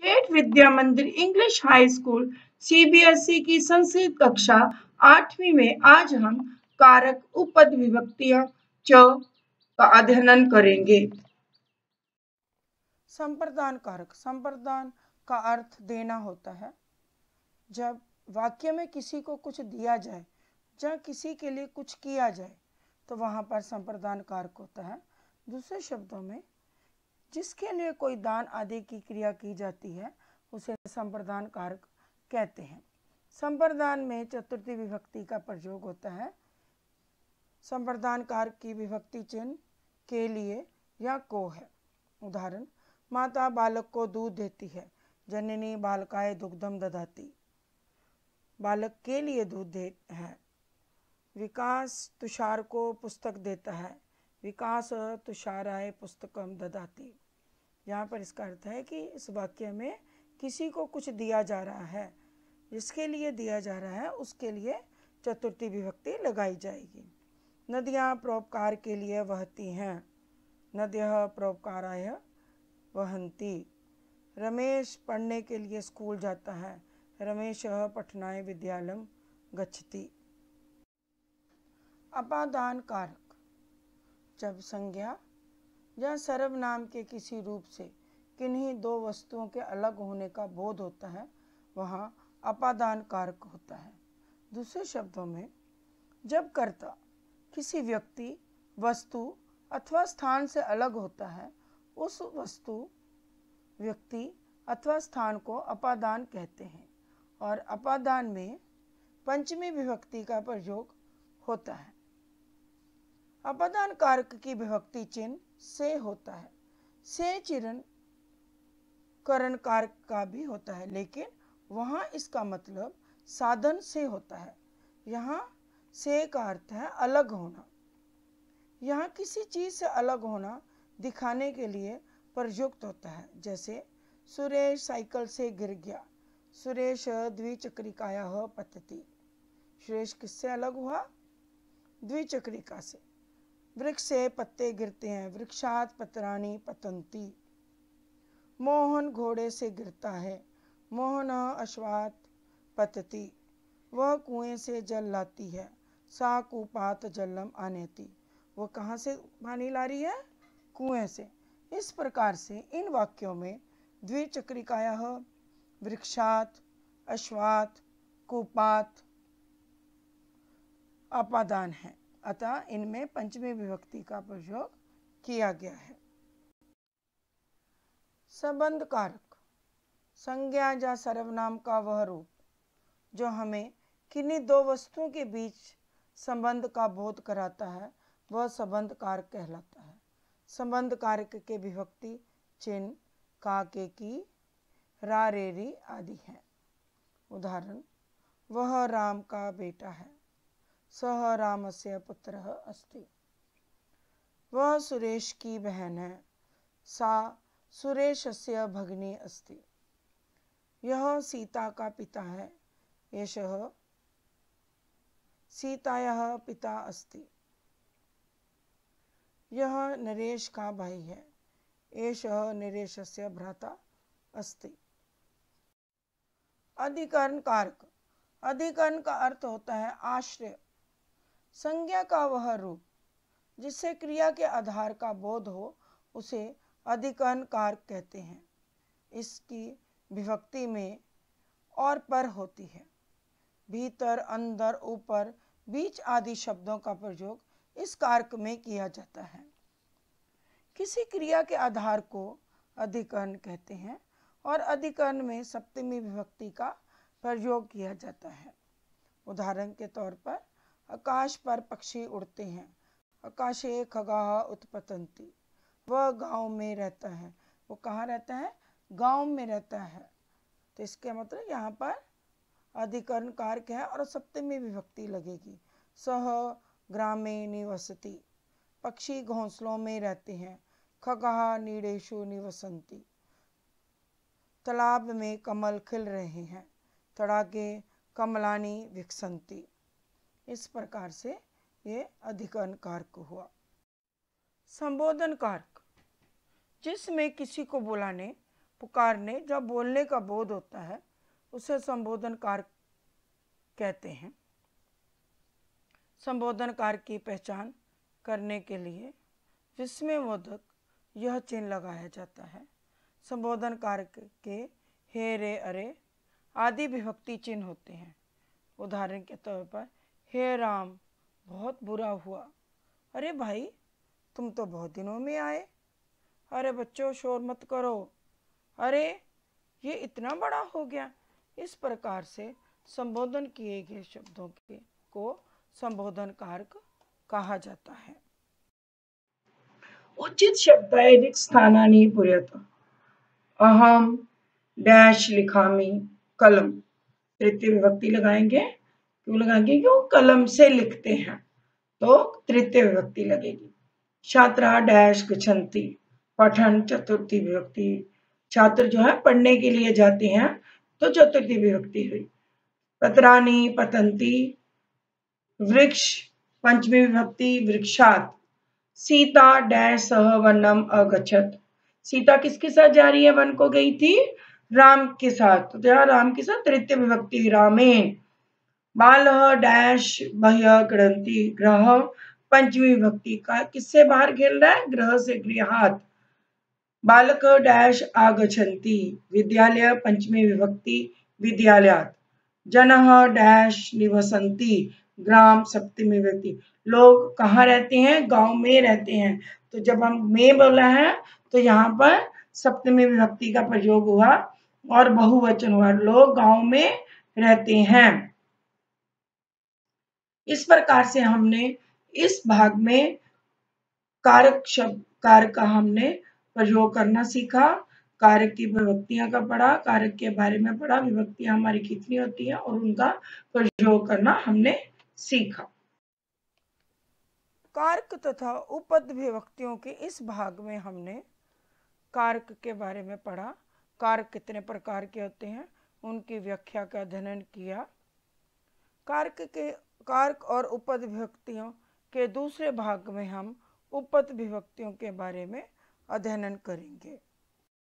state विद्या मंदिर English high school CBSE की संस्कृत कक्षा आठवीं में आज हम कारक उपद विभक्तियां च का अध्ययन करेंगे संप्रदान कारक संप्रदान का अर्थ देना होता है जब वाक्य में किसी को कुछ दिया जाए जब किसी के लिए कुछ किया जाए तो वहां पर संप्रदान कारक होता है दूसरे शब्दों में जिसके लिए कोई दान आदि की क्रिया की जाती है उसे संप्रदान कारक कहते हैं संप्रदान में चतुर्थी विभक्ति का प्रयोग होता है संप्रदान कारक की विभक्ति चिन्ह के लिए या को है उदाहरण माता बालक को दूध देती है जननी बालकाय दुग्धम ददाती बालक के लिए दूध दे है विकास तुषार को पुस्तक देता है विकास तुषाराय पुस्तकम ददाती यहाँ पर इसका अर्थ है कि इस वाक्य में किसी को कुछ दिया जा रहा है जिसके लिए दिया जा रहा है उसके लिए चतुर्थी विभक्ति लगाई जाएगी नदियाँ परोपकार के लिए बहती हैं नदियाँ परोपकाराय वहंती रमेश पढ़ने के लिए स्कूल जाता है रमेश पठनाय विद्यालय गच्छति अपादान कारक जब संज्ञा या सर्व नाम के किसी रूप से किन्हीं दो वस्तुओं के अलग होने का बोध होता है वहाँ अपादान कारक होता है दूसरे शब्दों में जब कर्ता किसी व्यक्ति वस्तु अथवा स्थान से अलग होता है उस वस्तु व्यक्ति अथवा स्थान को अपादान कहते हैं और अपादान में पंचमी विभक्ति का प्रयोग होता है अपदान कारक की विभक्ति चिन्ह से होता है से चिरण करण कारक का भी होता है लेकिन वहाँ इसका मतलब साधन से होता है यहाँ से का अर्थ है अलग होना यहाँ किसी चीज़ से अलग होना दिखाने के लिए प्रयुक्त होता है जैसे सुरेश साइकिल से गिर गया सुरेश द्विचक्रिकाया पतती सुरेश किससे अलग हुआ द्विचक्रिका से वृक्ष से पत्ते गिरते हैं वृक्षात पत्राणी पतंती मोहन घोड़े से गिरता है मोहन अश्वात पतती वह कुएं से जल लाती है सा कुपात जलम आनेती वह कहाँ से पानी ला रही है कुएं से इस प्रकार से इन वाक्यों में द्विचक्रिकाया वृक्षात अश्वात कुपात अपादान है अतः इनमें पंचमी विभक्ति का प्रयोग किया गया है संबंध कारक संज्ञा या सर्वनाम का वह रूप जो हमें किन्हीं दो वस्तुओं के बीच संबंध का बोध कराता है वह संबंध कारक कहलाता है संबंध कारक के विभक्ति चिन्ह का के की रा रेरी आदि है उदाहरण वह राम का बेटा है सह राम से पुत्र अस्ति वह सुरेश की बहन है सा सुरेश से भगनी अस्ति यह सीता का पिता है यश सीताया पिता अस्ति यह नरेश का भाई है एष नरेश से भ्राता अस्ति अधिकरण कारक अधिकरण का अर्थ होता है आश्रय संज्ञा का वह रूप जिससे क्रिया के आधार का बोध हो उसे अधिकरण कारक कहते हैं इसकी विभक्ति में और पर होती है भीतर अंदर ऊपर बीच आदि शब्दों का प्रयोग इस कारक में किया जाता है किसी क्रिया के आधार को अधिकरण कहते हैं और अधिकरण में सप्तमी विभक्ति का प्रयोग किया जाता है उदाहरण के तौर पर आकाश पर पक्षी उड़ते हैं आकाशे खगा उत्पतंती वह गांव में रहता है वो कहाँ रहता है गांव में रहता है तो इसके मतलब यहाँ पर अधिकरण कारक है और सप्तमी विभक्ति लगेगी सह ग्रामे निवसती पक्षी घोंसलों में रहते हैं खगहा नीडेशु निवसंती तालाब में कमल खिल रहे हैं तड़ाके कमलानी विकसंती इस प्रकार से ये अधिकरण कारक हुआ संबोधन कारक जिसमें किसी को बुलाने पुकारने जब बोलने का बोध होता है उसे संबोधन कारक कहते हैं संबोधन कारक की पहचान करने के लिए जिसमें बोधक यह चिन्ह लगाया जाता है संबोधन कारक के हे रे अरे आदि विभक्ति चिन्ह होते हैं उदाहरण के तौर पर हे राम बहुत बुरा हुआ अरे भाई तुम तो बहुत दिनों में आए अरे बच्चों शोर मत करो अरे ये इतना बड़ा हो गया इस प्रकार से संबोधन किए गए शब्दों के को संबोधन कारक कहा जाता है उचित शब्द रिक्त स्थानानी पूर्यता अहम डैश लिखामी कलम तृतीय विभक्ति लगाएंगे क्यों तो लगाएंगे क्यों कलम से लिखते हैं तो तृतीय विभक्ति लगेगी छात्रा डैश गछंती पठन चतुर्थी विभक्ति छात्र जो है पढ़ने के लिए जाते हैं तो चतुर्थी विभक्ति हुई पत्रानी पतंती वृक्ष पंचमी विभक्ति वृक्षात सीता डैश सह वनम अगछत सीता किसके साथ जा रही है वन को गई थी राम के साथ तो राम के साथ तृतीय विभक्ति रामेण बाल डैश बह्य ग्रंथि ग्रह पंचमी भक्ति का किससे बाहर खेल रहा है ग्रह से गृह बालक डैश आगछन्ति विद्यालय पंचमी विभक्ति विद्यालय जन डैश निवसंती ग्राम सप्तमी विभक्ति लोग कहाँ रहते हैं गांव में रहते हैं तो जब हम में बोला है तो यहाँ पर सप्तमी विभक्ति का प्रयोग हुआ और बहुवचन हुआ लोग गांव में रहते हैं इस प्रकार से हमने इस भाग में कारक शब्द कारक का हमने प्रयोग करना सीखा कारक की विभक्तियां का पढ़ा कारक के बारे में पढ़ा विभक्तियां हमारी कितनी होती हैं और उनका प्रयोग करना हमने सीखा कारक तथा उपद विभक्तियों के इस भाग में हमने कारक के बारे में पढ़ा कारक कितने प्रकार के होते हैं उनकी व्याख्या का अध्ययन किया कारक के कारक और उपद विभक्तियों के दूसरे भाग में हम उपद विभक्तियों के बारे में अध्ययन करेंगे